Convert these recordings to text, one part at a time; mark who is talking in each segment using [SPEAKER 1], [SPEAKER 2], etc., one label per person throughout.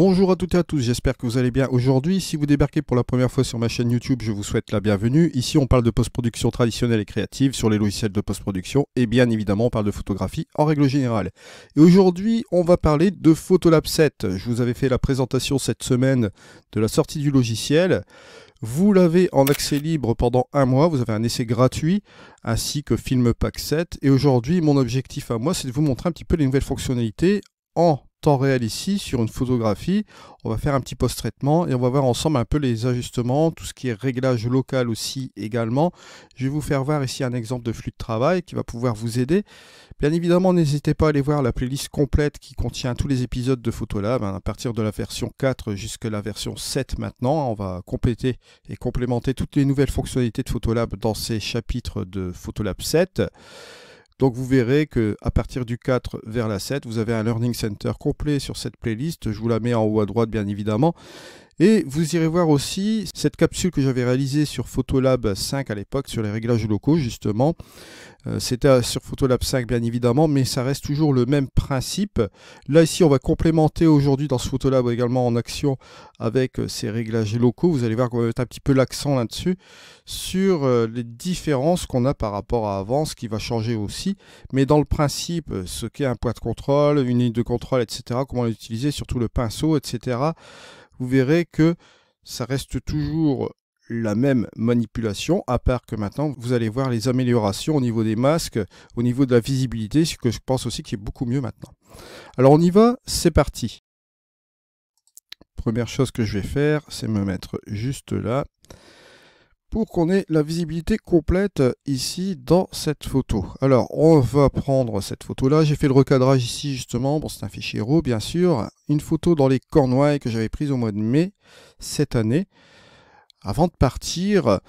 [SPEAKER 1] Bonjour à toutes et à tous, j'espère que vous allez bien. Aujourd'hui, si vous débarquez pour la première fois sur ma chaîne YouTube, je vous souhaite la bienvenue. Ici, on parle de post-production traditionnelle et créative sur les logiciels de post-production et bien évidemment, on parle de photographie en règle générale. Et aujourd'hui, on va parler de Photolab 7. Je vous avais fait la présentation cette semaine de la sortie du logiciel. Vous l'avez en accès libre pendant un mois, vous avez un essai gratuit ainsi que Film Pack 7. Et aujourd'hui, mon objectif à moi, c'est de vous montrer un petit peu les nouvelles fonctionnalités en temps réel ici sur une photographie. On va faire un petit post-traitement et on va voir ensemble un peu les ajustements, tout ce qui est réglage local aussi également. Je vais vous faire voir ici un exemple de flux de travail qui va pouvoir vous aider. Bien évidemment, n'hésitez pas à aller voir la playlist complète qui contient tous les épisodes de Photolab, hein, à partir de la version 4 jusqu'à la version 7 maintenant. On va compléter et complémenter toutes les nouvelles fonctionnalités de Photolab dans ces chapitres de Photolab 7. Donc vous verrez que à partir du 4 vers la 7, vous avez un Learning Center complet sur cette playlist. Je vous la mets en haut à droite bien évidemment. Et vous irez voir aussi cette capsule que j'avais réalisée sur Photolab 5 à l'époque, sur les réglages locaux justement. Euh, C'était sur Photolab 5 bien évidemment, mais ça reste toujours le même principe. Là ici on va complémenter aujourd'hui dans ce Photolab également en action avec euh, ces réglages locaux. Vous allez voir qu'on va mettre un petit peu l'accent là-dessus sur euh, les différences qu'on a par rapport à avant, ce qui va changer aussi. Mais dans le principe, ce qu'est un point de contrôle, une ligne de contrôle, etc., comment l'utiliser, surtout le pinceau, etc vous verrez que ça reste toujours la même manipulation, à part que maintenant vous allez voir les améliorations au niveau des masques, au niveau de la visibilité, ce que je pense aussi qui est beaucoup mieux maintenant. Alors on y va, c'est parti. Première chose que je vais faire, c'est me mettre juste là pour qu'on ait la visibilité complète euh, ici dans cette photo. Alors on va prendre cette photo là, j'ai fait le recadrage ici justement, bon c'est un fichier RAW bien sûr, une photo dans les Cornouailles que j'avais prise au mois de mai cette année. Avant de partir,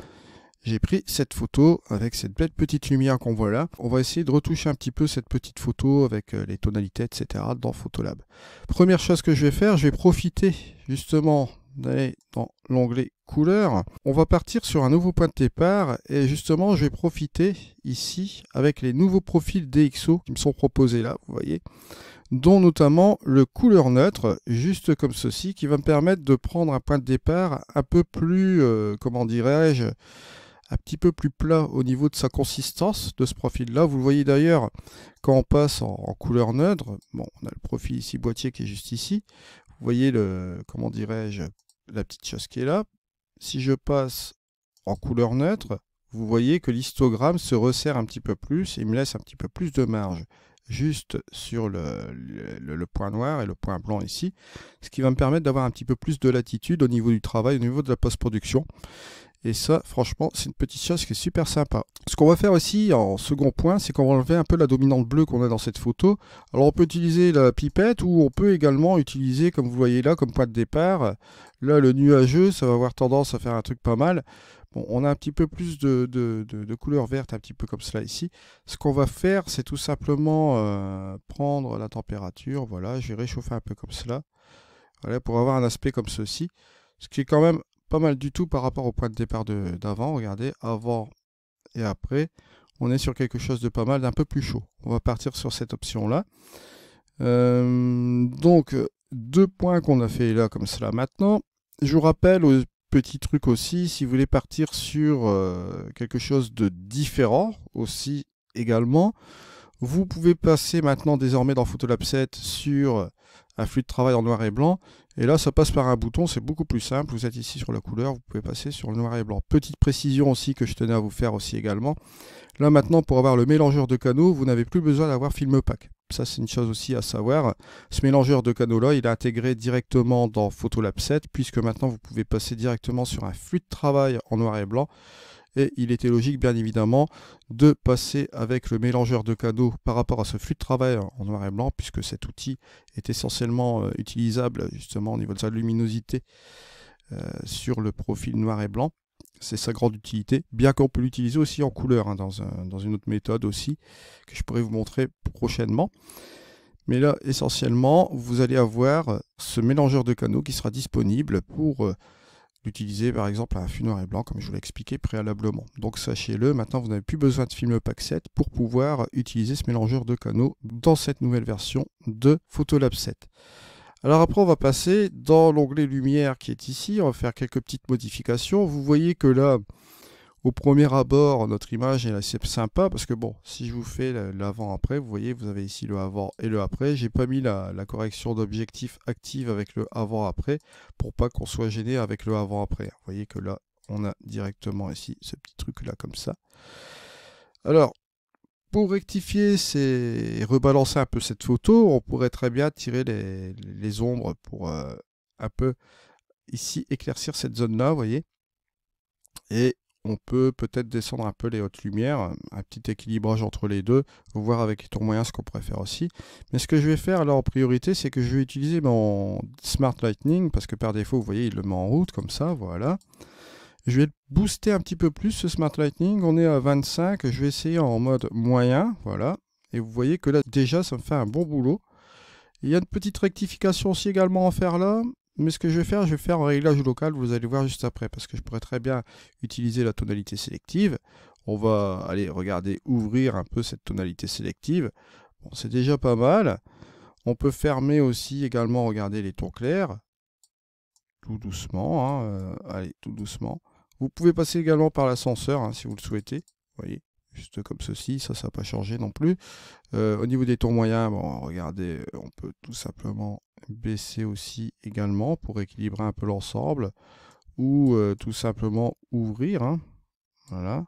[SPEAKER 1] j'ai pris cette photo avec cette belle petite lumière qu'on voit là. On va essayer de retoucher un petit peu cette petite photo avec euh, les tonalités etc dans Photolab. Première chose que je vais faire, je vais profiter justement d'aller dans l'onglet couleur, on va partir sur un nouveau point de départ et justement je vais profiter ici avec les nouveaux profils DxO qui me sont proposés là, vous voyez, dont notamment le couleur neutre, juste comme ceci, qui va me permettre de prendre un point de départ un peu plus, euh, comment dirais-je, un petit peu plus plat au niveau de sa consistance de ce profil-là. Vous le voyez d'ailleurs quand on passe en, en, couleur neutre. Bon, on a le profil ici boîtier qui est juste ici. Vous voyez le, comment dirais-je, la petite chose qui est là si je passe en couleur neutre, vous voyez que l'histogramme se resserre un petit peu plus et me laisse un petit peu plus de marge juste sur le, le, point noir et le point blanc ici, ce qui va me permettre d'avoir un petit peu plus de latitude au niveau du travail, au niveau de la post-production. Et ça, franchement, c'est une petite chose qui est super sympa. Ce qu'on va faire aussi en second point, c'est qu'on va enlever un peu la dominante bleue qu'on a dans cette photo. Alors on peut utiliser la pipette ou on peut également utiliser, comme vous voyez là, comme point de départ. Là, le nuageux, ça va avoir tendance à faire un truc pas mal. Bon, on a un petit peu plus de, de, couleur verte, un petit peu comme cela ici. Ce qu'on va faire, c'est tout simplement euh, prendre la température. Voilà, j'ai réchauffé un peu comme cela. Voilà, pour avoir un aspect comme ceci. Ce qui est quand même pas mal du tout par rapport au point de départ d'avant. Regardez, avant et après, on est sur quelque chose de pas mal, d'un peu plus chaud. On va partir sur cette option-là. Euh, donc, deux points qu'on a fait là comme cela maintenant. Je vous rappelle, au petit truc aussi, si vous voulez partir sur euh, quelque chose de différent aussi également, vous pouvez passer maintenant désormais dans Photolab 7 sur un flux de travail en noir et blanc. Et là, ça passe par un bouton, c'est beaucoup plus simple. Vous êtes ici sur la couleur, vous pouvez passer sur le noir et blanc. Petite précision aussi que je tenais à vous faire aussi également. Là maintenant, pour avoir le mélangeur de canaux, vous n'avez plus besoin d'avoir film pack. Ça, c'est une chose aussi à savoir. Ce mélangeur de canaux-là, il est intégré directement dans Photolab 7, puisque maintenant, vous pouvez passer directement sur un flux de travail en noir et blanc et il était logique bien évidemment de passer avec le mélangeur de cadeaux par rapport à ce flux de travail en noir et blanc puisque cet outil est essentiellement euh, utilisable justement au niveau de sa luminosité euh, sur le profil noir et blanc. C'est sa grande utilité, bien qu'on peut l'utiliser aussi en couleur hein, dans, dans une autre méthode aussi que je pourrais vous montrer prochainement. Mais là, essentiellement, vous allez avoir euh, ce mélangeur de canaux qui sera disponible pour d'utiliser par exemple un fût et blanc comme je vous l'ai expliqué préalablement. Donc sachez-le, maintenant vous n'avez plus besoin de filmer pack 7 pour pouvoir utiliser ce mélangeur de canaux dans cette nouvelle version de Photolab 7. Alors après on va passer dans l'onglet lumière qui est ici, on va faire quelques petites modifications. Vous voyez que là au premier abord, notre image est assez sympa parce que bon, si je vous fais l'avant-après, vous voyez, vous avez ici le avant et le après. J'ai pas mis la, correction d'objectif active avec le avant-après pour pas qu'on soit gêné avec le avant-après. Hein. Vous voyez que là, on a directement ici ce petit truc là comme ça. Alors, pour rectifier et rebalancer un peu cette photo, on pourrait très bien tirer les, ombres pour euh, un peu ici éclaircir cette zone là, vous voyez. Et on peut peut-être descendre un peu les hautes lumières, un petit équilibrage entre les deux, voir avec les moyen ce qu'on pourrait faire aussi. Mais ce que je vais faire alors en priorité, c'est que je vais utiliser mon Smart Lightning, parce que par défaut, vous voyez, il le met en route comme ça, voilà. Je vais booster un petit peu plus ce Smart Lightning, on est à 25, je vais essayer en mode moyen, voilà. Et vous voyez que là, déjà, ça me fait un bon boulot. Il y a une petite rectification aussi également à faire là. Mais ce que je vais faire, je vais faire un réglage local, vous allez voir juste après, parce que je pourrais très bien utiliser la tonalité sélective. On va aller regarder, ouvrir un peu cette tonalité sélective. Bon, c'est déjà pas mal. On peut fermer aussi également, regarder les tons clairs. Tout doucement, hein, euh, allez, tout doucement. Vous pouvez passer également par l'ascenseur, hein, si vous le souhaitez. Voyez juste comme ceci, ça, ça n'a pas changé non plus. Euh, au niveau des tons moyens, bon, regardez, euh, on peut tout simplement baisser aussi également pour équilibrer un peu l'ensemble, ou euh, tout simplement ouvrir, hein. voilà.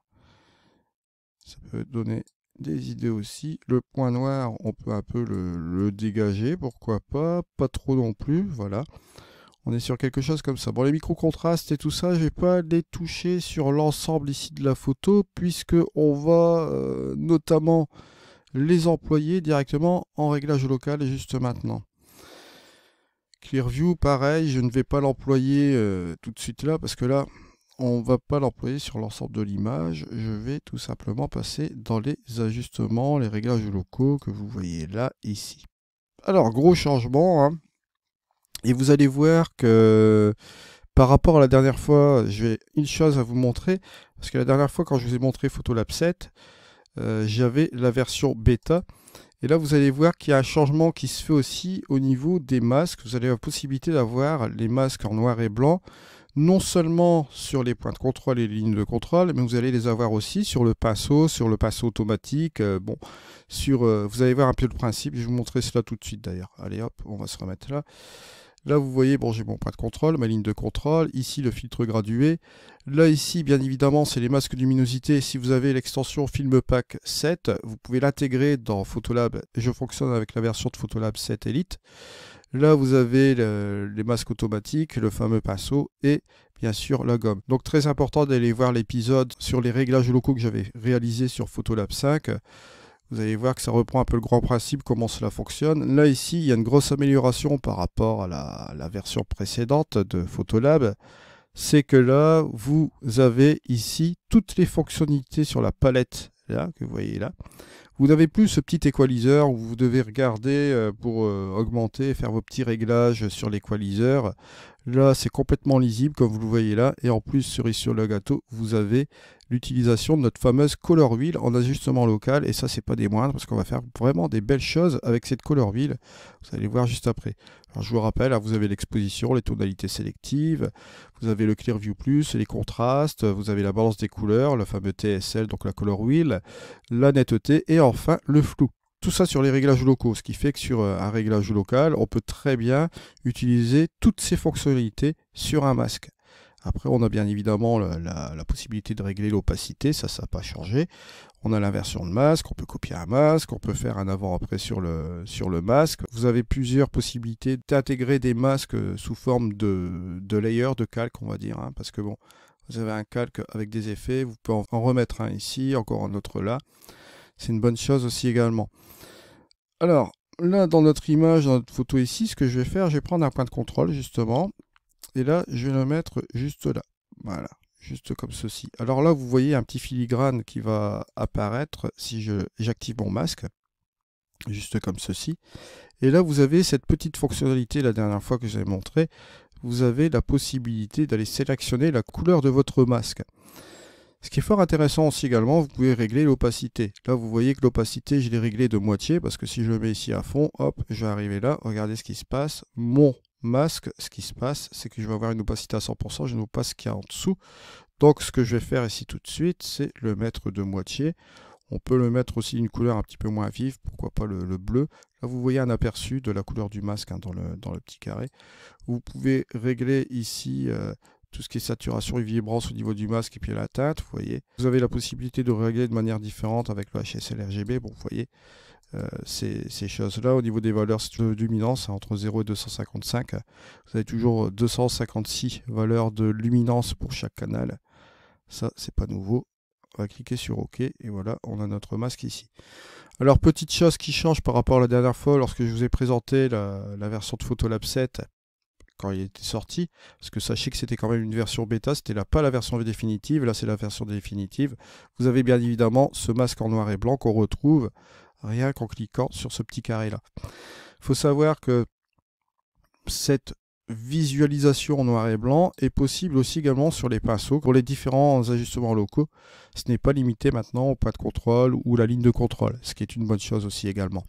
[SPEAKER 1] Ça peut donner des idées aussi. Le point noir, on peut un peu le, le dégager, pourquoi pas, pas trop non plus, voilà. On est sur quelque chose comme ça. Bon, les micro-contrastes et tout ça, je vais pas les toucher sur l'ensemble ici de la photo, puisque on va euh, notamment les employer directement en réglage local juste maintenant. Clearview, pareil, je ne vais pas l'employer euh, tout de suite là, parce que là, on va pas l'employer sur l'ensemble de l'image. Je vais tout simplement passer dans les ajustements, les réglages locaux que vous voyez là, ici. Alors, gros changement, hein. Et vous allez voir que par rapport à la dernière fois, j'ai une chose à vous montrer. Parce que la dernière fois, quand je vous ai montré Photolab 7, euh, j'avais la version bêta. Et là, vous allez voir qu'il y a un changement qui se fait aussi au niveau des masques. Vous allez avoir la possibilité d'avoir les masques en noir et blanc, non seulement sur les points de contrôle et les lignes de contrôle, mais vous allez les avoir aussi sur le pinceau, sur le pinceau automatique. Euh, bon, sur, euh, vous allez voir un peu le principe. Je vais vous montrer cela tout de suite d'ailleurs. Allez hop, on va se remettre là. Là, vous voyez, bon, j'ai mon point de contrôle, ma ligne de contrôle. Ici, le filtre gradué. Là, ici, bien évidemment, c'est les masques de luminosité. Si vous avez l'extension FilmPack 7, vous pouvez l'intégrer dans Photolab. Je fonctionne avec la version de Photolab 7 Elite. Là, vous avez les masques automatiques, le fameux pinceau et bien sûr la gomme. Donc très important d'aller voir l'épisode sur les réglages locaux que j'avais réalisé sur Photolab 5. Vous allez voir que ça reprend un peu le grand principe, comment cela fonctionne. Là, ici, il y a une grosse amélioration par rapport à la, version précédente de Photolab. C'est que là, vous avez ici toutes les fonctionnalités sur la palette là, que vous voyez là, vous n'avez plus ce petit équaliseur où vous devez regarder euh, pour euh, augmenter, faire vos petits réglages sur l'équaliseur. Là, c'est complètement lisible comme vous le voyez là. Et en plus, sur le gâteau, vous avez l'utilisation de notre fameuse color wheel en ajustement local. Et ça, c'est pas des moindres parce qu'on va faire vraiment des belles choses avec cette color wheel. Vous allez voir juste après je vous rappelle, hein, vous avez l'exposition, les tonalités sélectives, vous avez le Clear View Plus, les contrastes, vous avez la balance des couleurs, le fameux TSL, donc la color wheel, la netteté et enfin le flou. Tout ça sur les réglages locaux, ce qui fait que sur euh, un réglage local, on peut très bien utiliser toutes ces fonctionnalités sur un masque. Après, on a bien évidemment la, possibilité de régler l'opacité, ça, ça n'a pas changé. On a l'inversion de masque, on peut copier un masque, on peut faire un avant-après sur le, sur le masque. Vous avez plusieurs possibilités d'intégrer des masques sous forme de, de layer, de calque, on va dire, hein, parce que bon, vous avez un calque avec des effets, vous pouvez en remettre un ici, encore un autre là. C'est une bonne chose aussi également. Alors, là, dans notre image, dans notre photo ici, ce que je vais faire, je vais prendre un point de contrôle, justement, et là, je vais le mettre juste là. Voilà, juste comme ceci. Alors là, vous voyez un petit filigrane qui va apparaître si j'active mon masque. Juste comme ceci. Et là, vous avez cette petite fonctionnalité, la dernière fois que je vous montré, vous avez la possibilité d'aller sélectionner la couleur de votre masque. Ce qui est fort intéressant aussi également, vous pouvez régler l'opacité. Là, vous voyez que l'opacité, je l'ai réglée de moitié, parce que si je le mets ici à fond, hop, je vais arriver là, regardez ce qui se passe. Mon masque, ce qui se passe, c'est que je vais avoir une opacité à 100%, je ne vois pas ce qu'il y a en dessous. Donc ce que je vais faire ici tout de suite, c'est le mettre de moitié. On peut le mettre aussi une couleur un petit peu moins vive, pourquoi pas le, bleu. Là, vous voyez un aperçu de la couleur du masque hein, dans, le, dans, le, petit carré. Vous pouvez régler ici euh, tout ce qui est saturation et vibrance au niveau du masque et puis la teinte, vous voyez. Vous avez la possibilité de régler de manière différente avec le HSL RGB. Bon, vous voyez, euh, ces, choses-là. Au niveau des valeurs de luminance, entre 0 et 255, vous avez toujours 256 valeurs de luminance pour chaque canal. Ça, c'est pas nouveau. On va cliquer sur OK et voilà, on a notre masque ici. Alors, petite chose qui change par rapport à la dernière fois, lorsque je vous ai présenté la, la version de Photolab 7, quand il était sorti, parce que sachez que c'était quand même une version bêta, c'était là pas la version définitive, là c'est la version définitive. Vous avez bien évidemment ce masque en noir et blanc qu'on retrouve rien qu'en cliquant sur ce petit carré là. Il faut savoir que cette visualisation en noir et blanc est possible aussi également sur les pinceaux pour les différents ajustements locaux. Ce n'est pas limité maintenant au point de contrôle ou la ligne de contrôle, ce qui est une bonne chose aussi également.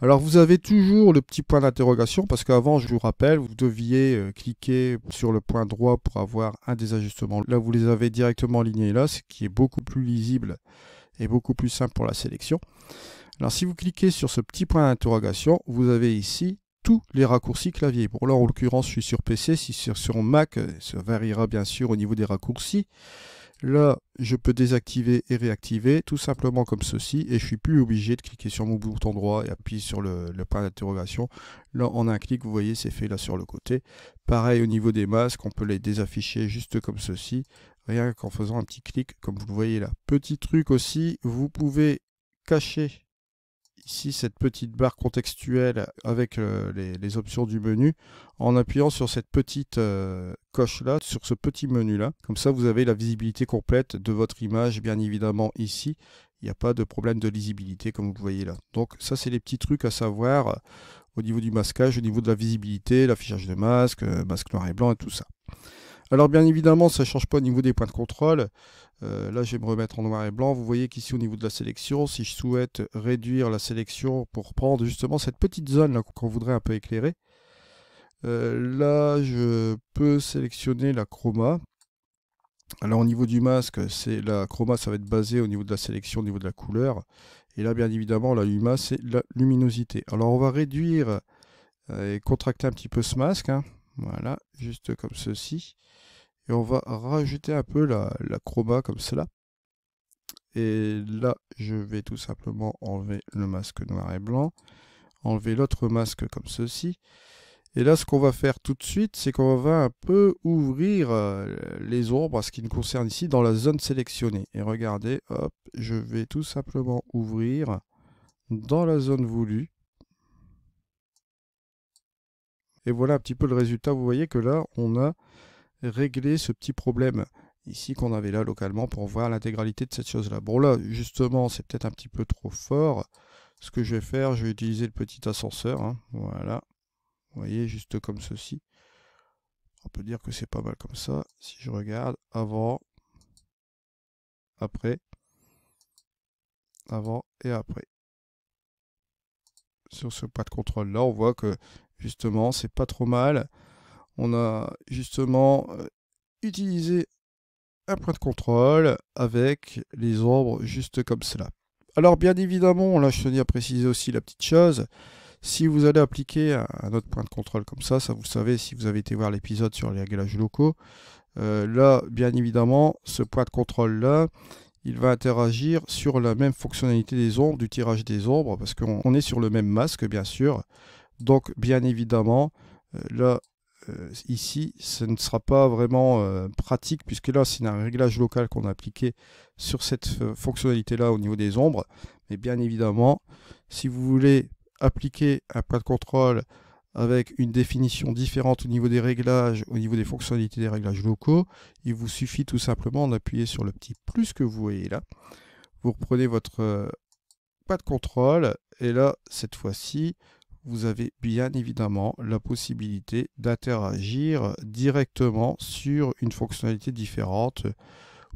[SPEAKER 1] Alors vous avez toujours le petit point d'interrogation parce qu'avant, je vous rappelle, vous deviez euh, cliquer sur le point droit pour avoir un des ajustements. Là, vous les avez directement alignés là, ce qui est beaucoup plus lisible et beaucoup plus simple pour la sélection. Alors si vous cliquez sur ce petit point d'interrogation, vous avez ici tous les raccourcis clavier. Pour là en l'occurrence, je suis sur PC. Si sur, Mac, euh, ça variera bien sûr au niveau des raccourcis. Là, je peux désactiver et réactiver tout simplement comme ceci et je suis plus obligé de cliquer sur mon bouton droit et appuyer sur le, le point d'interrogation. Là, en un clic, vous voyez, c'est fait là sur le côté. Pareil au niveau des masques, on peut les désafficher juste comme ceci, rien qu'en faisant un petit clic comme vous le voyez là. Petit truc aussi, vous pouvez cacher ici cette petite barre contextuelle avec euh, les, options du menu en appuyant sur cette petite euh, coche là, sur ce petit menu là. Comme ça vous avez la visibilité complète de votre image bien évidemment ici. Il n'y a pas de problème de lisibilité comme vous voyez là. Donc ça c'est les petits trucs à savoir euh, au niveau du masquage, au niveau de la visibilité, l'affichage de masque, masque noir et blanc et tout ça. Alors bien évidemment, ça ne change pas au niveau des points de contrôle. Euh, là, je vais me remettre en noir et blanc. Vous voyez qu'ici, au niveau de la sélection, si je souhaite réduire la sélection pour prendre justement cette petite zone qu'on voudrait un peu éclairer, euh, là, je peux sélectionner la chroma. Alors au niveau du masque, c'est la chroma, ça va être basé au niveau de la sélection, au niveau de la couleur. Et là, bien évidemment, la luma, c'est la luminosité. Alors on va réduire euh, et contracter un petit peu ce masque. Hein. Voilà, juste comme ceci. Et on va rajouter un peu la, comme cela. Et là, je vais tout simplement enlever le masque noir et blanc. Enlever l'autre masque comme ceci. Et là, ce qu'on va faire tout de suite, c'est qu'on va un peu ouvrir euh, les ombres à ce qui nous concerne ici dans la zone sélectionnée. Et regardez, hop, je vais tout simplement ouvrir dans la zone voulue. Et voilà un petit peu le résultat. Vous voyez que là, on a réglé ce petit problème ici qu'on avait là localement pour voir l'intégralité de cette chose-là. Bon là, justement, c'est peut-être un petit peu trop fort. Ce que je vais faire, je vais utiliser le petit ascenseur. Hein. Voilà. Vous voyez, juste comme ceci. On peut dire que c'est pas mal comme ça. Si je regarde, avant, après, avant et après. Sur ce pas de contrôle là, on voit que justement, c'est pas trop mal. On a justement euh, utilisé un point de contrôle avec les ombres juste comme cela. Alors bien évidemment, là je tenais à préciser aussi la petite chose, si vous allez appliquer un autre point de contrôle comme ça, ça vous savez si vous avez été voir l'épisode sur les réglages locaux, euh, là bien évidemment ce point de contrôle là, il va interagir sur la même fonctionnalité des ombres, du tirage des ombres, parce qu'on est sur le même masque bien sûr, donc, bien évidemment, euh, là, euh, ici, ce ne sera pas vraiment euh, pratique puisque là, c'est un réglage local qu'on a appliqué sur cette fonctionnalité-là au niveau des ombres. Mais bien évidemment, si vous voulez appliquer un point de contrôle avec une définition différente au niveau des réglages, au niveau des fonctionnalités des réglages locaux, il vous suffit tout simplement d'appuyer sur le petit plus que vous voyez là. Vous reprenez votre pas de contrôle et là, cette fois-ci, vous avez bien évidemment la possibilité d'interagir directement sur une fonctionnalité différente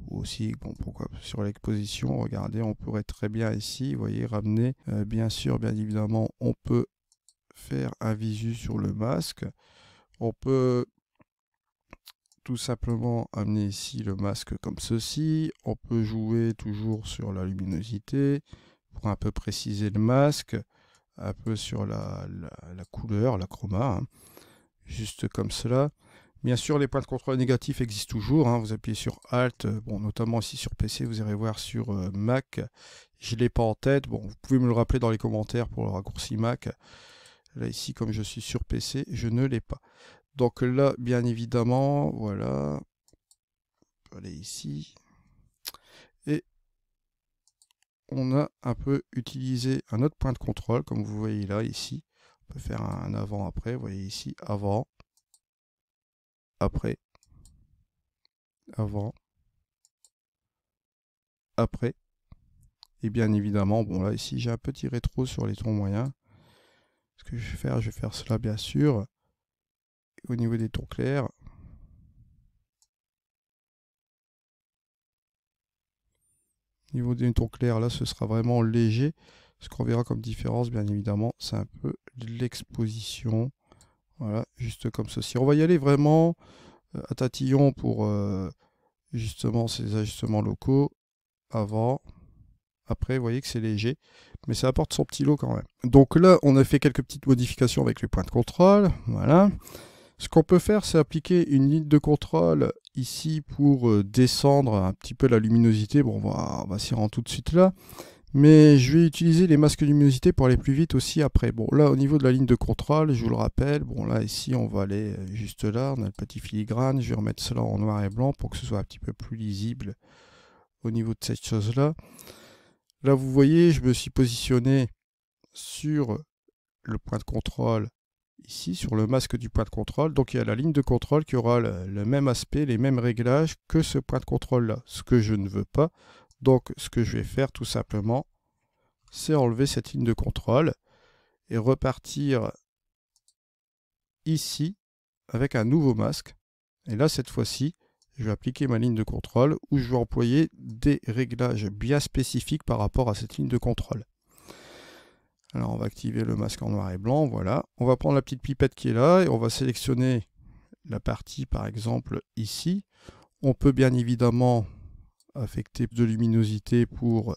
[SPEAKER 1] ou aussi bon pourquoi sur l'exposition regardez on pourrait très bien ici vous voyez ramener euh, bien sûr bien évidemment on peut faire un visu sur le masque on peut tout simplement amener ici le masque comme ceci on peut jouer toujours sur la luminosité pour un peu préciser le masque un peu sur la, la, couleur, la chroma, hein. juste comme cela. Bien sûr, les points de contrôle négatifs existent toujours. Hein. vous appuyez sur Alt, euh, bon, notamment ici sur PC, vous irez voir sur euh, Mac. Je ne l'ai pas en tête. Bon, vous pouvez me le rappeler dans les commentaires pour le raccourci Mac. Là, ici, comme je suis sur PC, je ne l'ai pas. Donc là, bien évidemment, voilà. Allez ici on a un peu utilisé un autre point de contrôle, comme vous voyez là, ici. On peut faire un avant-après, vous voyez ici, avant, après, avant, après. Et bien évidemment, bon là ici j'ai un petit rétro sur les tons moyens. Ce que je vais faire, je vais faire cela bien sûr. Au niveau des tons clairs, niveau des ton clairs, là, ce sera vraiment léger. Ce qu'on verra comme différence, bien évidemment, c'est un peu l'exposition. Voilà, juste comme ceci. On va y aller vraiment euh, à tatillon pour euh, justement ces ajustements locaux. Avant, après, vous voyez que c'est léger, mais ça apporte son petit lot quand même. Donc là, on a fait quelques petites modifications avec les points de contrôle. Voilà. Ce qu'on peut faire, c'est appliquer une ligne de contrôle ici pour euh, descendre un petit peu la luminosité. Bon, on va, s'y rendre tout de suite là. Mais je vais utiliser les masques de luminosité pour aller plus vite aussi après. Bon, là, au niveau de la ligne de contrôle, je vous le rappelle, bon, là, ici, on va aller euh, juste là. On a le petit filigrane. Je vais remettre cela en noir et blanc pour que ce soit un petit peu plus lisible au niveau de cette chose-là. Là, vous voyez, je me suis positionné sur le point de contrôle ici sur le masque du point de contrôle. Donc il y a la ligne de contrôle qui aura le, même aspect, les mêmes réglages que ce point de contrôle là, ce que je ne veux pas. Donc ce que je vais faire tout simplement, c'est enlever cette ligne de contrôle et repartir ici avec un nouveau masque. Et là cette fois-ci, je vais appliquer ma ligne de contrôle où je vais employer des réglages bien spécifiques par rapport à cette ligne de contrôle. Alors on va activer le masque en noir et blanc, voilà. On va prendre la petite pipette qui est là et on va sélectionner la partie par exemple ici. On peut bien évidemment affecter de luminosité pour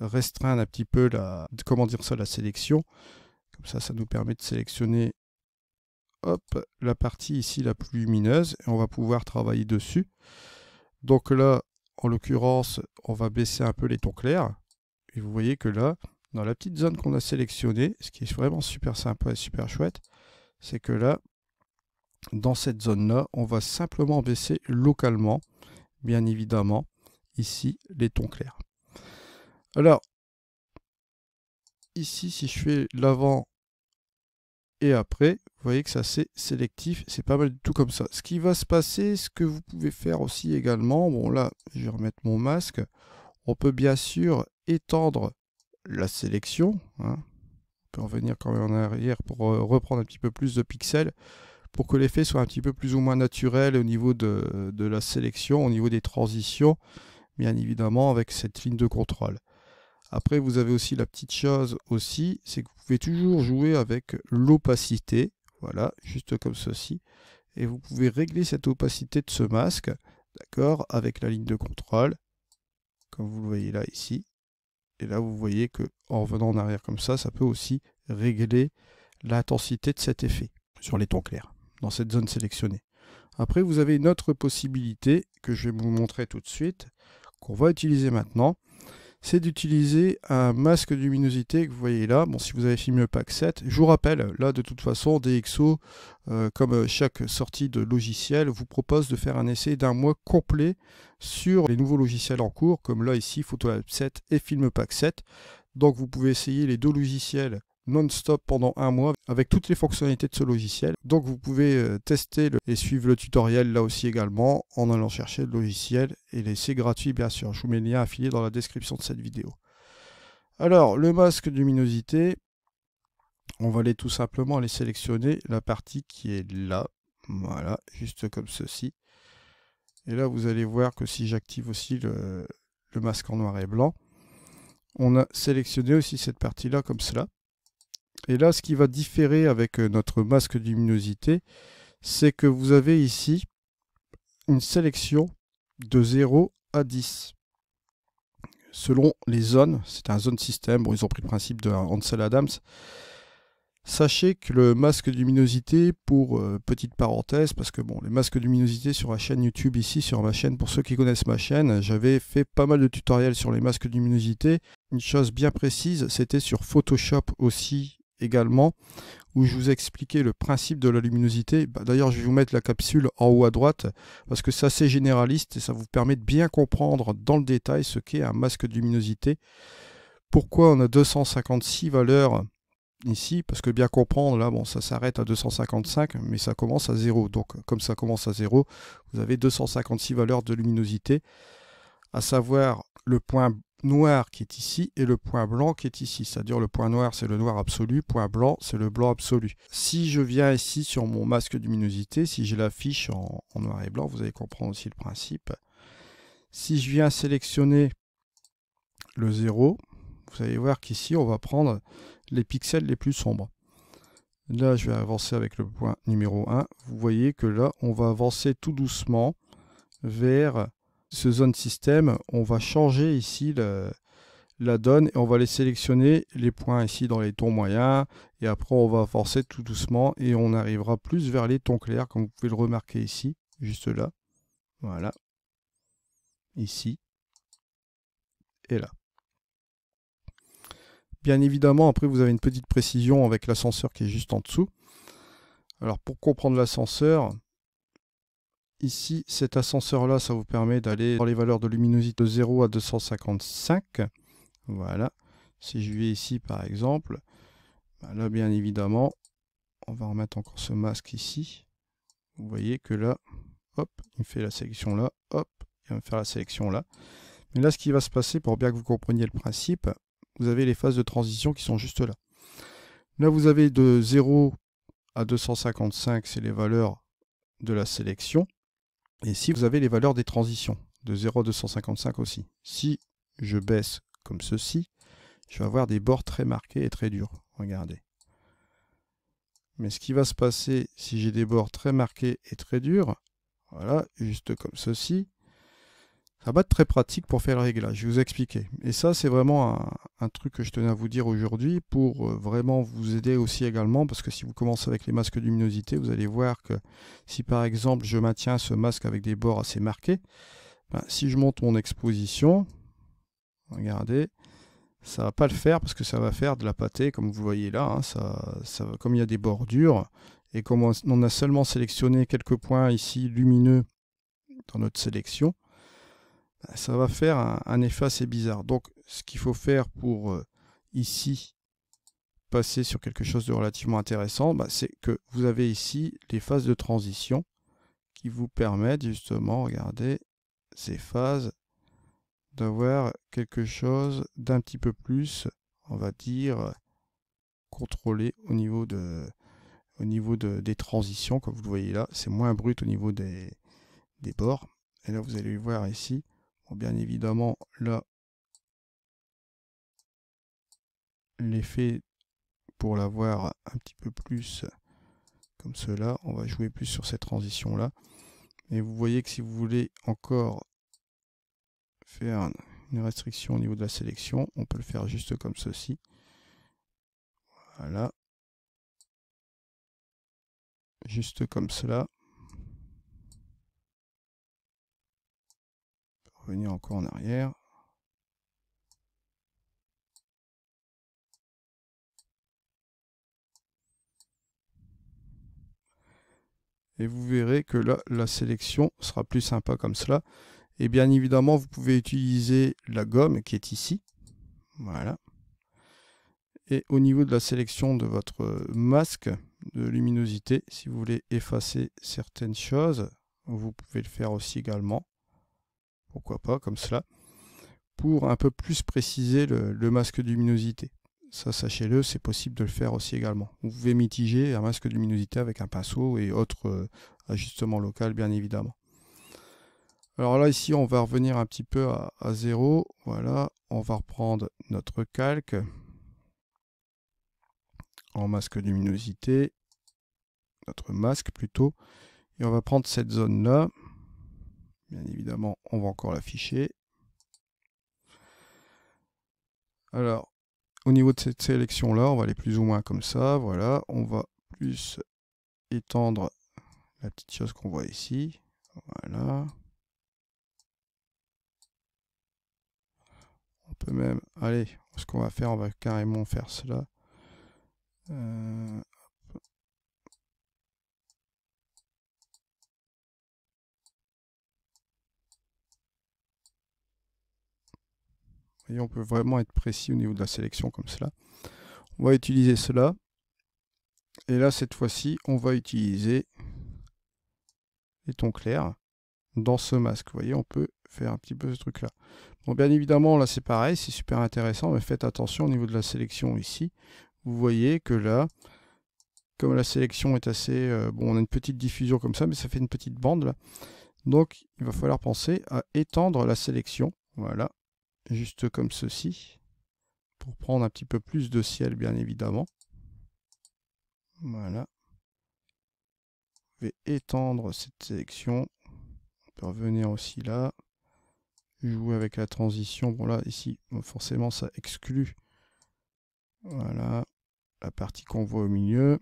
[SPEAKER 1] restreindre un petit peu la, comment dire ça, la sélection. Comme ça, ça nous permet de sélectionner hop, la partie ici la plus lumineuse et on va pouvoir travailler dessus. Donc là, en l'occurrence, on va baisser un peu les tons clairs. Et vous voyez que là, dans la petite zone qu'on a sélectionnée, ce qui est vraiment super sympa et super chouette, c'est que là, dans cette zone-là, on va simplement baisser localement, bien évidemment, ici, les tons clairs. Alors, ici, si je fais l'avant et après, vous voyez que ça c'est sélectif, c'est pas mal du tout comme ça. Ce qui va se passer, ce que vous pouvez faire aussi également, bon là, je vais remettre mon masque, on peut bien sûr étendre la sélection. Hein. On peut en venir quand même en arrière pour euh, reprendre un petit peu plus de pixels pour que l'effet soit un petit peu plus ou moins naturel au niveau de, de, la sélection, au niveau des transitions, bien évidemment avec cette ligne de contrôle. Après, vous avez aussi la petite chose aussi, c'est que vous pouvez toujours jouer avec l'opacité, voilà, juste comme ceci, et vous pouvez régler cette opacité de ce masque, d'accord, avec la ligne de contrôle, comme vous le voyez là ici, et là, vous voyez que en revenant en arrière comme ça, ça peut aussi régler l'intensité de cet effet sur les tons clairs, dans cette zone sélectionnée. Après, vous avez une autre possibilité que je vais vous montrer tout de suite, qu'on va utiliser maintenant c'est d'utiliser un masque de luminosité que vous voyez là. Bon, si vous avez filmé le pack 7, je vous rappelle, là de toute façon, DxO, euh, comme euh, chaque sortie de logiciel, vous propose de faire un essai d'un mois complet sur les nouveaux logiciels en cours, comme là ici, Photolab 7 et Film Pack 7. Donc vous pouvez essayer les deux logiciels non-stop pendant un mois avec toutes les fonctionnalités de ce logiciel. Donc vous pouvez euh, tester et suivre le tutoriel là aussi également en allant chercher le logiciel et c'est gratuit bien sûr. Je vous mets le lien affilié dans la description de cette vidéo. Alors le masque de luminosité, on va aller tout simplement aller sélectionner la partie qui est là. Voilà, juste comme ceci. Et là vous allez voir que si j'active aussi le masque en noir et blanc, on a sélectionné aussi cette partie là comme cela. Et là, ce qui va différer avec euh, notre masque de luminosité, c'est que vous avez ici une sélection de 0 à 10 selon les zones. C'est un zone système. Bon, ils ont pris le principe de Ansel Adams. Sachez que le masque de luminosité, pour euh, petite parenthèse, parce que bon, les masques de luminosité sur la chaîne YouTube ici, sur ma chaîne, pour ceux qui connaissent ma chaîne, j'avais fait pas mal de tutoriels sur les masques de luminosité. Une chose bien précise, c'était sur Photoshop aussi également, où je vous ai expliqué le principe de la luminosité. Bah, d'ailleurs, je vais vous mettre la capsule en haut à droite, parce que c'est assez généraliste et ça vous permet de bien comprendre dans le détail ce qu'est un masque de luminosité. Pourquoi on a 256 valeurs ici, parce que bien comprendre, là, bon, ça s'arrête à 255, mais ça commence à 0. Donc, comme ça commence à 0, vous avez 256 valeurs de luminosité, à savoir le point noir qui est ici et le point blanc qui est ici. C'est-à-dire le point noir, c'est le noir absolu, point blanc, c'est le blanc absolu. Si je viens ici sur mon masque de luminosité, si je l'affiche en, en noir et blanc, vous allez comprendre aussi le principe. Si je viens sélectionner le 0, vous allez voir qu'ici, on va prendre les pixels les plus sombres. Là, je vais avancer avec le point numéro 1. Vous voyez que là, on va avancer tout doucement vers ce zone système, on va changer ici la donne et on va les sélectionner les points ici dans les tons moyens et après on va forcer tout doucement et on arrivera plus vers les tons clairs comme vous pouvez le remarquer ici, juste là, voilà, ici et là. Bien évidemment, après vous avez une petite précision avec l'ascenseur qui est juste en dessous. Alors pour comprendre l'ascenseur, Ici, cet ascenseur-là, ça vous permet d'aller dans les valeurs de luminosité de 0 à 255. Voilà. Si je vais ici, par exemple, bah là, bien évidemment, on va remettre encore ce masque ici. Vous voyez que là, hop, il fait la sélection là, hop, il va me faire la sélection là. Mais là, ce qui va se passer, pour bien que vous compreniez le principe, vous avez les phases de transition qui sont juste là. Là, vous avez de 0 à 255, c'est les valeurs de la sélection. Et si vous avez les valeurs des transitions, de 0 à 255 aussi. Si je baisse comme ceci, je vais avoir des bords très marqués et très durs. Regardez. Mais ce qui va se passer si j'ai des bords très marqués et très durs, voilà, juste comme ceci, ça va être très pratique pour faire le réglage, je vais vous expliquer. Et ça, c'est vraiment un, truc que je tenais à vous dire aujourd'hui pour euh, vraiment vous aider aussi également, parce que si vous commencez avec les masques de luminosité, vous allez voir que si par exemple je maintiens ce masque avec des bords assez marqués, ben, si je monte mon exposition, regardez, ça ne va pas le faire parce que ça va faire de la pâtée, comme vous voyez là, hein, ça, comme il y a des durs, et comme on a seulement sélectionné quelques points ici lumineux dans notre sélection, ça va faire un, effet assez bizarre. Donc ce qu'il faut faire pour euh, ici passer sur quelque chose de relativement intéressant, bah, c'est que vous avez ici les phases de transition qui vous permettent justement, regardez, ces phases d'avoir quelque chose d'un petit peu plus, on va dire, contrôlé au niveau de au niveau des transitions, comme vous le voyez là, c'est moins brut au niveau des, des bords. Et là, vous allez voir ici, bien évidemment, là, l'effet pour l'avoir un petit peu plus comme cela, on va jouer plus sur cette transition là. Et vous voyez que si vous voulez encore faire une restriction au niveau de la sélection, on peut le faire juste comme ceci. Voilà. Juste comme cela. venir encore en arrière. Et vous verrez que là, la sélection sera plus sympa comme cela. Et bien évidemment, vous pouvez utiliser la gomme qui est ici. Voilà. Et au niveau de la sélection de votre masque de luminosité, si vous voulez effacer certaines choses, vous pouvez le faire aussi également pourquoi pas, comme cela, pour un peu plus préciser le, masque de luminosité. Ça, sachez-le, c'est possible de le faire aussi également. Vous pouvez mitiger un masque de luminosité avec un pinceau et autres euh, ajustements locaux, bien évidemment. Alors là, ici, on va revenir un petit peu à, à zéro. Voilà, on va reprendre notre calque en masque de luminosité, notre masque plutôt, et on va prendre cette zone-là. Bien évidemment, on va encore l'afficher. Alors, au niveau de cette sélection-là, on va aller plus ou moins comme ça. Voilà, on va plus étendre la petite chose qu'on voit ici. Voilà. On peut même, allez, ce qu'on va faire, on va carrément faire cela. Euh, Et on peut vraiment être précis au niveau de la sélection comme cela. On va utiliser cela. Et là, cette fois-ci, on va utiliser les tons clairs dans ce masque. Vous voyez, on peut faire un petit peu ce truc-là. Bon, bien évidemment, là, c'est pareil, c'est super intéressant, mais faites attention au niveau de la sélection ici. Vous voyez que là, comme la sélection est assez... Euh, bon, on a une petite diffusion comme ça, mais ça fait une petite bande, là. Donc, il va falloir penser à étendre la sélection. Voilà juste comme ceci, pour prendre un petit peu plus de ciel, bien évidemment. Voilà. Je vais étendre cette sélection. On peut revenir aussi là. Jouer avec la transition. Bon là, ici, forcément, ça exclut. Voilà. La partie qu'on voit au milieu.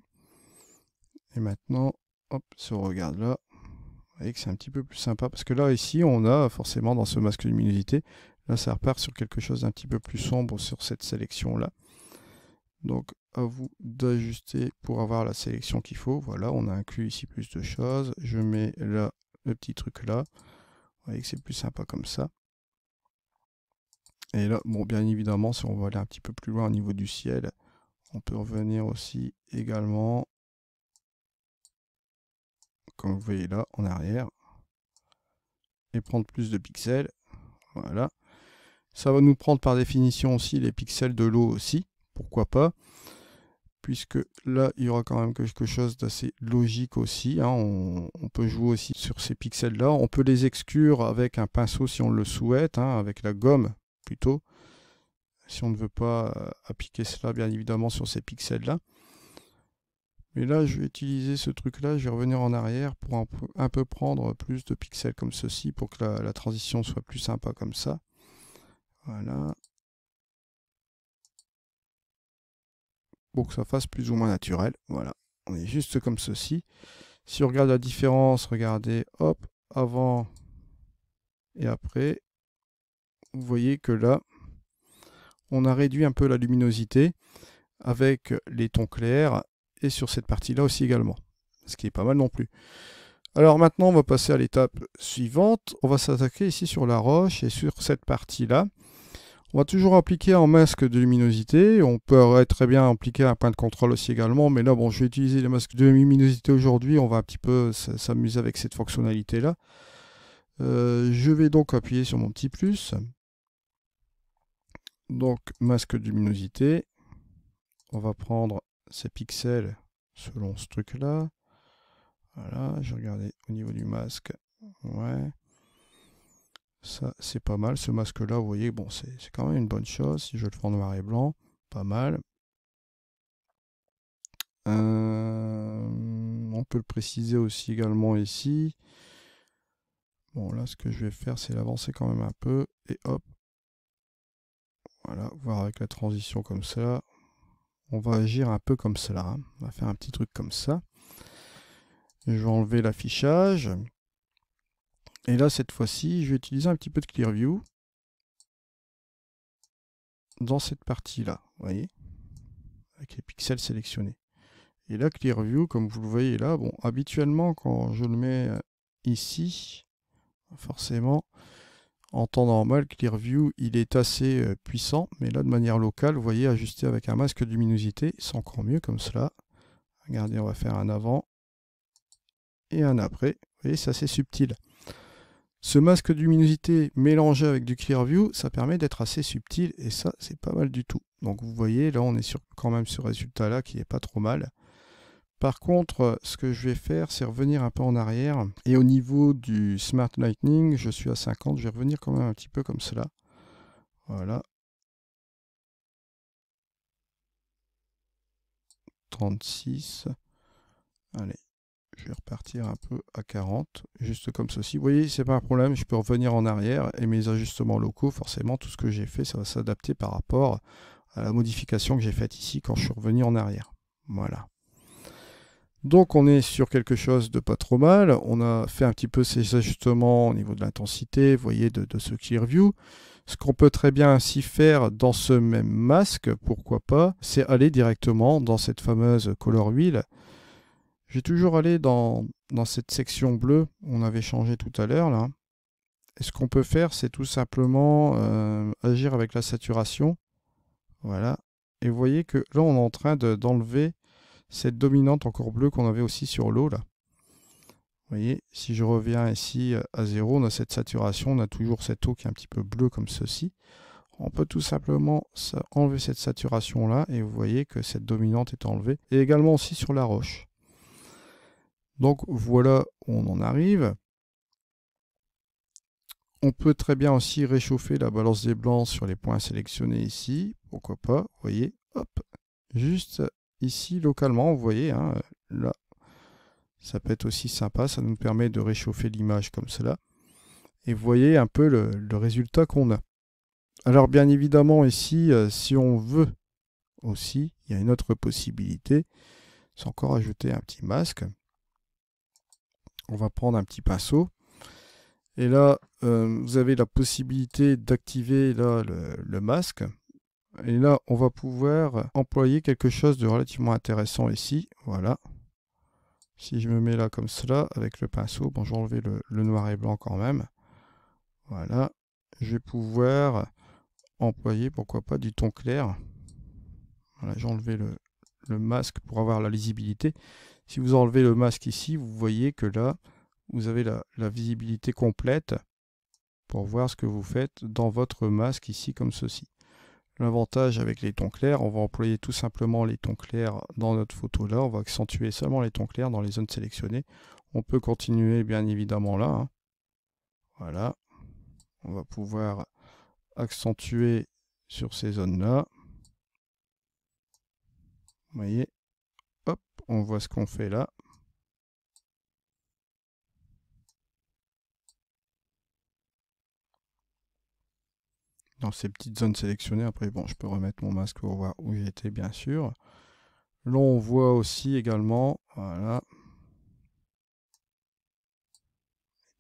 [SPEAKER 1] Et maintenant, hop, ce regarde là. Vous voyez que c'est un petit peu plus sympa. Parce que là, ici, on a forcément dans ce masque de luminosité Là, ça repart sur quelque chose d'un petit peu plus sombre sur cette sélection-là. Donc, à vous d'ajuster pour avoir la sélection qu'il faut. Voilà, on a inclus ici plus de choses. Je mets là le petit truc là. Vous voyez que c'est plus sympa comme ça. Et là, bon, bien évidemment, si on veut aller un petit peu plus loin au niveau du ciel, on peut revenir aussi également, comme vous voyez là, en arrière, et prendre plus de pixels. Voilà. Ça va nous prendre par définition aussi les pixels de l'eau aussi, pourquoi pas. Puisque là, il y aura quand même quelque chose d'assez logique aussi. Hein. On, peut jouer aussi sur ces pixels-là. On peut les exclure avec un pinceau si on le souhaite, hein, avec la gomme plutôt. Si on ne veut pas euh, appliquer cela, bien évidemment, sur ces pixels-là. Mais là, je vais utiliser ce truc-là, je vais revenir en arrière pour un peu, prendre plus de pixels comme ceci, pour que la transition soit plus sympa comme ça. Voilà. Pour que ça fasse plus ou moins naturel. Voilà. On est juste comme ceci. Si on regarde la différence, regardez, hop, avant et après, vous voyez que là, on a réduit un peu la luminosité avec les tons clairs et sur cette partie-là aussi également. Ce qui est pas mal non plus. Alors maintenant, on va passer à l'étape suivante. On va s'attaquer ici sur la roche et sur cette partie-là. On va toujours appliquer un masque de luminosité. On peut très bien appliquer un point de contrôle aussi également, mais là, bon, je vais utiliser les masques de luminosité aujourd'hui. On va un petit peu s'amuser avec cette fonctionnalité-là. Euh, je vais donc appuyer sur mon petit plus. Donc, masque de luminosité. On va prendre ces pixels selon ce truc-là. Voilà, je regarder au niveau du masque. Ouais. Ça, c'est pas mal. Ce masque-là, vous voyez, bon, c'est quand même une bonne chose. Si je le fais en noir et blanc, pas mal. Euh, on peut le préciser aussi également ici. Bon, là, ce que je vais faire, c'est l'avancer quand même un peu. Et hop. Voilà, voir avec la transition comme ça. On va agir un peu comme cela. Hein. On va faire un petit truc comme ça. Je vais enlever l'affichage. Et là, cette fois-ci, je vais utiliser un petit peu de Clearview dans cette partie-là, vous voyez, avec les pixels sélectionnés. Et là, Clearview, comme vous le voyez là, bon, habituellement, quand je le mets euh, ici, forcément, en temps normal, Clearview, il est assez euh, puissant, mais là, de manière locale, vous voyez, ajuster avec un masque de luminosité, c'est encore mieux comme cela. Regardez, on va faire un avant et un après. Vous voyez, c'est assez subtil. Ce masque luminosité mélangé avec du clear view, ça permet d'être assez subtil et ça c'est pas mal du tout. Donc vous voyez là on est sur, quand même ce résultat là qui est pas trop mal. Par contre, ce que je vais faire, c'est revenir un peu en arrière. Et au niveau du Smart Lightning, je suis à 50. Je vais revenir quand même un petit peu comme cela. Voilà. 36. Allez je vais repartir un peu à 40, juste comme ceci. Vous voyez, c'est pas un problème, je peux revenir en arrière et mes ajustements locaux, forcément, tout ce que j'ai fait, ça va s'adapter par rapport à la modification que j'ai faite ici quand je suis revenu en arrière. Voilà. Donc on est sur quelque chose de pas trop mal. On a fait un petit peu ces ajustements au niveau de l'intensité, vous voyez, de, ce clear view. Ce qu'on peut très bien ainsi faire dans ce même masque, pourquoi pas, c'est aller directement dans cette fameuse color wheel j'ai toujours allé dans, cette section bleue, on avait changé tout à l'heure là. Et ce qu'on peut faire, c'est tout simplement euh, agir avec la saturation. Voilà. Et vous voyez que là, on est en train d'enlever cette dominante encore bleue qu'on avait aussi sur l'eau Vous voyez, si je reviens ici euh, à 0, on a cette saturation, on a toujours cette eau qui est un petit peu bleue comme ceci. On peut tout simplement enlever cette saturation là et vous voyez que cette dominante est enlevée. Et également aussi sur la roche. Donc voilà, on en arrive. On peut très bien aussi réchauffer la balance des blancs sur les points sélectionnés ici. Pourquoi pas, vous voyez, hop, juste ici localement, vous voyez, hein, là. Ça peut être aussi sympa, ça nous permet de réchauffer l'image comme cela. Et vous voyez un peu le, résultat qu'on a. Alors bien évidemment ici, euh, si on veut aussi, il y a une autre possibilité, c'est encore ajouter un petit masque on va prendre un petit pinceau. Et là, euh, vous avez la possibilité d'activer là le, masque. Et là, on va pouvoir employer quelque chose de relativement intéressant ici. Voilà. Si je me mets là comme cela, avec le pinceau, bon, je le, noir et blanc quand même. Voilà. Je vais pouvoir employer, pourquoi pas, du ton clair. Voilà, j'ai enlevé le, le masque pour avoir la lisibilité. Si vous enlevez le masque ici, vous voyez que là, vous avez la, visibilité complète pour voir ce que vous faites dans votre masque ici comme ceci. L'avantage avec les tons clairs, on va employer tout simplement les tons clairs dans notre photo là, on va accentuer seulement les tons clairs dans les zones sélectionnées. On peut continuer bien évidemment là. Hein. Voilà, on va pouvoir accentuer sur ces zones là. Vous voyez, Hop, on voit ce qu'on fait là. Dans ces petites zones sélectionnées, après, bon, je peux remettre mon masque pour voir où j'étais, bien sûr. Là, on voit aussi également, voilà,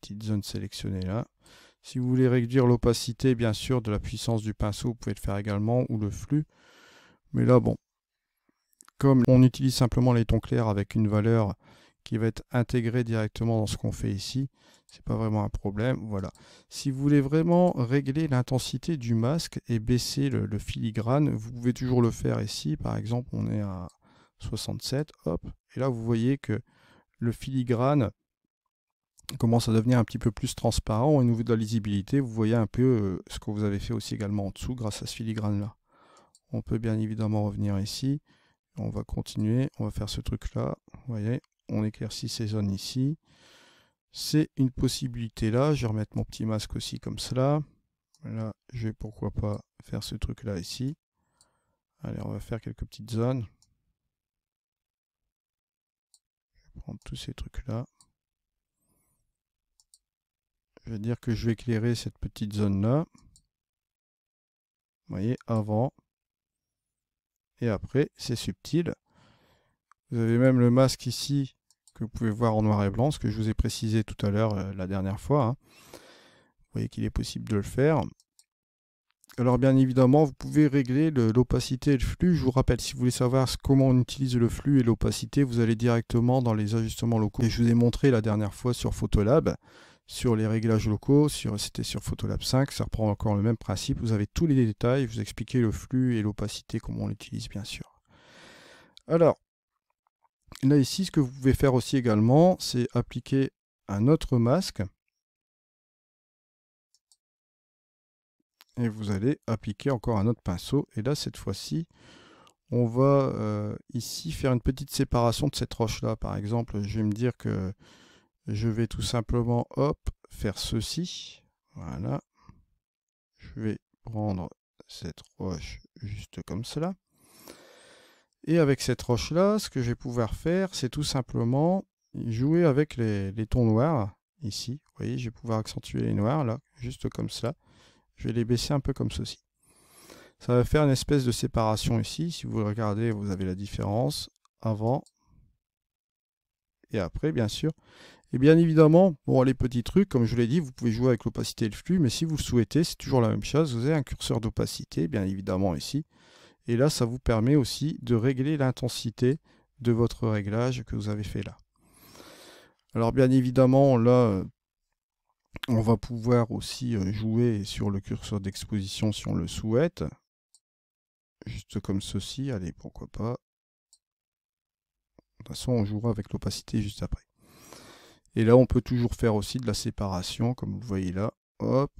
[SPEAKER 1] petite zone sélectionnée là. Si vous voulez réduire l'opacité, bien sûr, de la puissance du pinceau, vous pouvez le faire également, ou le flux. Mais là, bon, comme on utilise simplement les tons clairs avec une valeur qui va être intégrée directement dans ce qu'on fait ici, c'est pas vraiment un problème, voilà. Si vous voulez vraiment régler l'intensité du masque et baisser le, filigrane, vous pouvez toujours le faire ici, par exemple on est à 67, hop, et là vous voyez que le filigrane commence à devenir un petit peu plus transparent, au niveau de la lisibilité, vous voyez un peu euh, ce que vous avez fait aussi également en dessous grâce à ce filigrane là. On peut bien évidemment revenir ici, on va continuer, on va faire ce truc là, vous voyez, on éclaircit ces zones ici. C'est une possibilité là, je vais remettre mon petit masque aussi comme cela. Là, je vais pourquoi pas faire ce truc là ici. Allez, on va faire quelques petites zones. Je vais prendre tous ces trucs là. Je vais dire que je vais éclairer cette petite zone là. Vous voyez, avant, et après c'est subtil. Vous avez même le masque ici que vous pouvez voir en noir et blanc, ce que je vous ai précisé tout à l'heure euh, la dernière fois. Hein. Vous voyez qu'il est possible de le faire. Alors bien évidemment, vous pouvez régler l'opacité et le flux. Je vous rappelle, si vous voulez savoir comment on utilise le flux et l'opacité, vous allez directement dans les ajustements locaux. Et je vous ai montré la dernière fois sur Photolab sur les réglages locaux, c'était sur Photolab 5, ça reprend encore le même principe, vous avez tous les détails, vous expliquez le flux et l'opacité, comment on l'utilise bien sûr. Alors, là ici, ce que vous pouvez faire aussi également, c'est appliquer un autre masque, et vous allez appliquer encore un autre pinceau, et là cette fois-ci, on va euh, ici faire une petite séparation de cette roche là, par exemple, je vais me dire que je vais tout simplement hop, faire ceci. Voilà. Je vais prendre cette roche juste comme cela. Et avec cette roche-là, ce que je vais pouvoir faire, c'est tout simplement jouer avec les, tons noirs, ici. Vous voyez, je vais pouvoir accentuer les noirs, là, juste comme cela. Je vais les baisser un peu comme ceci. Ça va faire une espèce de séparation ici. Si vous regardez, vous avez la différence avant et après, bien sûr. Et bien évidemment, bon, les petits trucs, comme je l'ai dit, vous pouvez jouer avec l'opacité et le flux, mais si vous le souhaitez, c'est toujours la même chose. Vous avez un curseur d'opacité, bien évidemment ici. Et là, ça vous permet aussi de régler l'intensité de votre réglage que vous avez fait là. Alors bien évidemment, là, euh, on va pouvoir aussi euh, jouer sur le curseur d'exposition si on le souhaite. Juste comme ceci, allez, pourquoi pas. De toute façon, on jouera avec l'opacité juste après. Et là, on peut toujours faire aussi de la séparation, comme vous voyez là. Hop.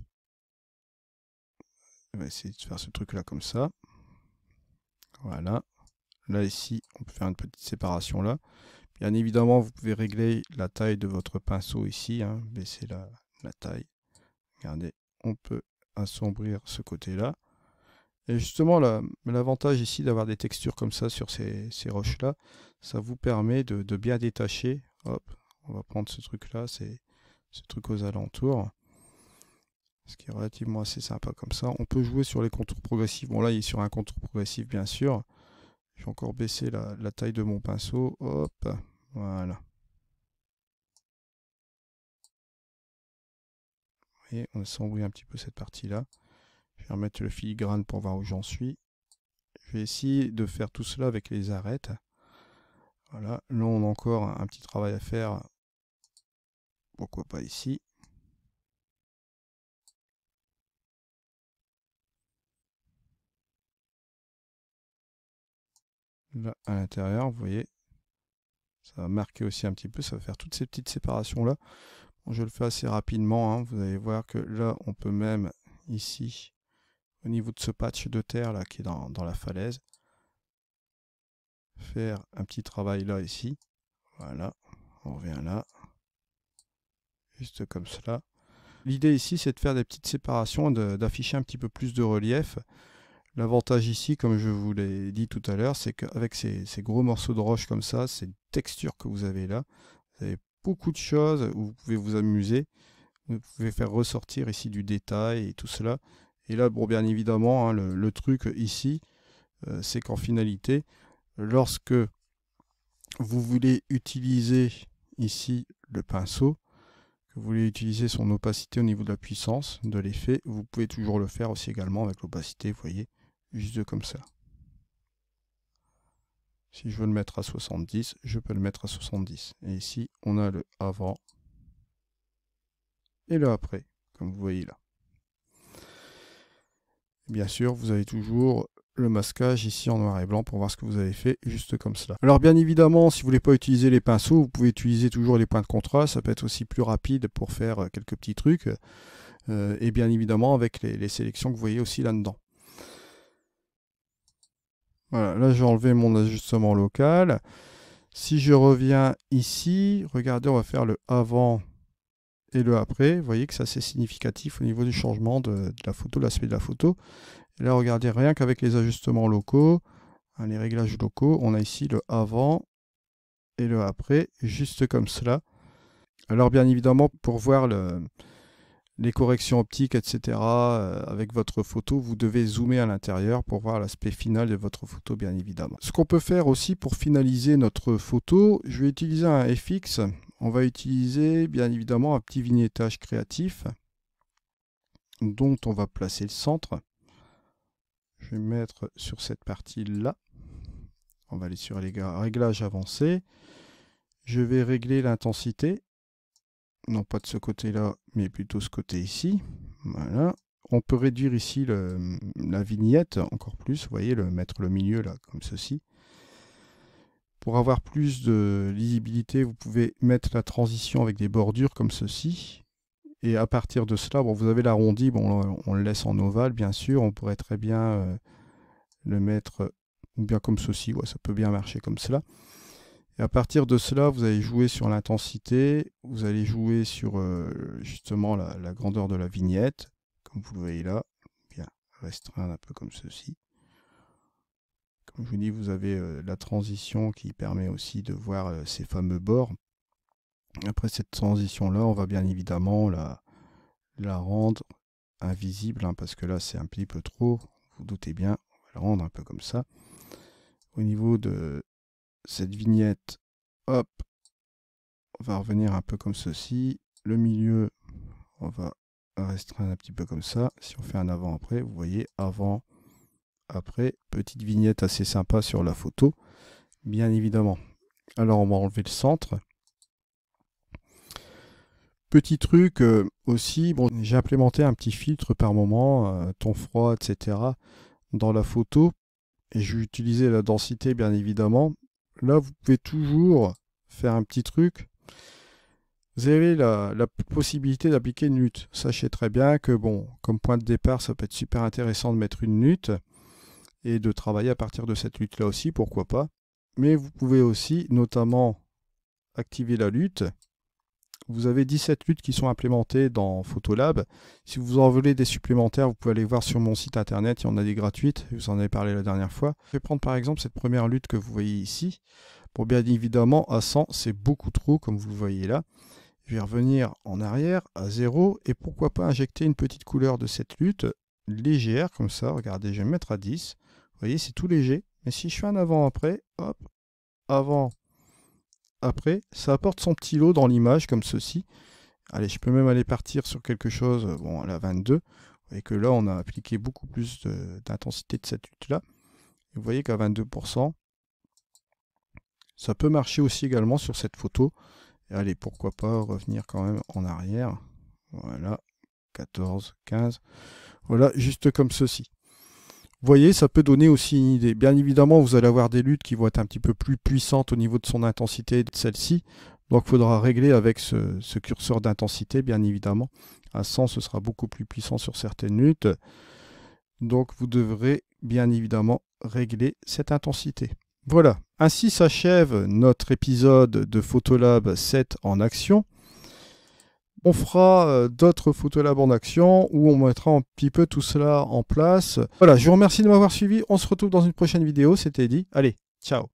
[SPEAKER 1] On va essayer de faire ce truc-là comme ça. Voilà. Là, ici, on peut faire une petite séparation là. Bien évidemment, vous pouvez régler la taille de votre pinceau ici. Hein. Baisser la, taille. Regardez, on peut assombrir ce côté-là. Et justement, l'avantage ici d'avoir des textures comme ça sur ces, roches-là, ça vous permet de, de bien détacher. Hop, on va prendre ce truc là, c'est ce truc aux alentours. Ce qui est relativement assez sympa comme ça. On peut jouer sur les contours progressifs. Bon là il est sur un contour progressif bien sûr. j'ai encore baissé la, taille de mon pinceau. Hop, voilà. Vous voyez, on s'embrouille un petit peu cette partie-là. Je vais remettre le filigrane pour voir où j'en suis. Je vais essayer de faire tout cela avec les arêtes. Voilà, là on a encore un petit travail à faire pourquoi pas ici Là, à l'intérieur, vous voyez, ça va marquer aussi un petit peu, ça va faire toutes ces petites séparations là. Bon, je le fais assez rapidement, hein. vous allez voir que là, on peut même ici, au niveau de ce patch de terre là qui est dans la falaise, faire un petit travail là ici. Voilà, on revient là juste comme cela. L'idée ici, c'est de faire des petites séparations, d'afficher un petit peu plus de relief. L'avantage ici, comme je vous l'ai dit tout à l'heure, c'est qu'avec ces, gros morceaux de roche comme ça, ces textures que vous avez là, vous avez beaucoup de choses où vous pouvez vous amuser. Vous pouvez faire ressortir ici du détail et tout cela. Et là, bon, bien évidemment, hein, le, truc ici, euh, c'est qu'en finalité, lorsque vous voulez utiliser ici le pinceau, vous voulez utiliser son opacité au niveau de la puissance de l'effet, vous pouvez toujours le faire aussi également avec l'opacité, vous voyez, juste comme ça. Si je veux le mettre à 70, je peux le mettre à 70. Et ici, on a le avant et le après, comme vous voyez là. Bien sûr, vous avez toujours le masquage ici en noir et blanc pour voir ce que vous avez fait juste comme cela. Alors bien évidemment, si vous voulez pas utiliser les pinceaux, vous pouvez utiliser toujours les points de contraste, ça peut être aussi plus rapide pour faire euh, quelques petits trucs, euh, et bien évidemment avec les, sélections que vous voyez aussi là-dedans. Voilà, là j'ai enlevé mon ajustement local. Si je reviens ici, regardez, on va faire le avant et le après. Vous voyez que ça c'est significatif au niveau du changement de, de la photo, l'aspect de la photo. Là, regardez, rien qu'avec les ajustements locaux, hein, les réglages locaux, on a ici le avant et le après, juste comme cela. Alors bien évidemment, pour voir les corrections optiques, etc., euh, avec votre photo, vous devez zoomer à l'intérieur pour voir l'aspect final de votre photo, bien évidemment. Ce qu'on peut faire aussi pour finaliser notre photo, je vais utiliser un FX. On va utiliser, bien évidemment, un petit vignettage créatif dont on va placer le centre. Je vais mettre sur cette partie-là. On va aller sur les réglages avancés. Je vais régler l'intensité. Non pas de ce côté-là, mais plutôt ce côté ici. Voilà. On peut réduire ici la vignette encore plus. Vous voyez, le, mettre le milieu là, comme ceci. Pour avoir plus de lisibilité, vous pouvez mettre la transition avec des bordures comme ceci. Et à partir de cela, vous avez l'arrondi, bon, on le laisse en ovale, bien sûr. On pourrait très bien euh, le mettre bien comme ceci, ouais, ça peut bien marcher comme cela. Et à partir de cela, vous allez jouer sur l'intensité, vous allez jouer sur euh, justement la, grandeur de la vignette, comme vous le voyez là, bien restreindre un peu comme ceci. Comme je vous dis, vous avez euh, la transition qui permet aussi de voir ces fameux bords. Après cette transition-là, on va bien évidemment la, rendre invisible, hein, parce que là c'est un petit peu trop, vous doutez bien, on va la rendre un peu comme ça. Au niveau de cette vignette, hop, on va revenir un peu comme ceci. Le milieu, on va restreindre un petit peu comme ça. Si on fait un avant-après, vous voyez, avant, après, petite vignette assez sympa sur la photo, bien évidemment. Alors on va enlever le centre. Petit truc euh, aussi, bon, j'ai implémenté un petit filtre par moment, euh, ton froid, etc., dans la photo. Et j'ai utilisé la densité, bien évidemment. Là, vous pouvez toujours faire un petit truc. Vous avez la, la possibilité d'appliquer une lutte. Sachez très bien que, bon, comme point de départ, ça peut être super intéressant de mettre une lutte et de travailler à partir de cette lutte-là aussi, pourquoi pas. Mais vous pouvez aussi, notamment, activer la lutte vous avez 17 luttes qui sont implémentées dans Photolab. Si vous en voulez des supplémentaires, vous pouvez aller voir sur mon site internet, il y en a des gratuites, je vous en avez parlé la dernière fois. Je vais prendre par exemple cette première lutte que vous voyez ici. Bon, bien évidemment, à 100, c'est beaucoup trop, comme vous le voyez là. Je vais revenir en arrière, à 0, et pourquoi pas injecter une petite couleur de cette lutte, légère, comme ça, regardez, je vais me mettre à 10. Vous voyez, c'est tout léger. Mais si je fais un avant-après, hop, avant après, ça apporte son petit lot dans l'image, comme ceci. Allez, je peux même aller partir sur quelque chose, euh, bon, à la 22. Vous voyez que là, on a appliqué beaucoup plus d'intensité de, cette lutte-là. Vous voyez qu'à 22%, ça peut marcher aussi également sur cette photo. allez, pourquoi pas revenir quand même en arrière. Voilà, 14, 15. Voilà, juste comme ceci. Vous voyez, ça peut donner aussi une idée. Bien évidemment, vous allez avoir des luttes qui vont être un petit peu plus puissantes au niveau de son intensité de celle-ci. Donc il faudra régler avec ce, ce curseur d'intensité, bien évidemment. À 100, ce sera beaucoup plus puissant sur certaines luttes. Donc vous devrez bien évidemment régler cette intensité. Voilà, ainsi s'achève notre épisode de Photolab 7 en action. On fera euh, d'autres photos la bande action où on mettra un petit peu tout cela en place. Voilà, je vous remercie de m'avoir suivi. On se retrouve dans une prochaine vidéo. C'était dit. Allez, ciao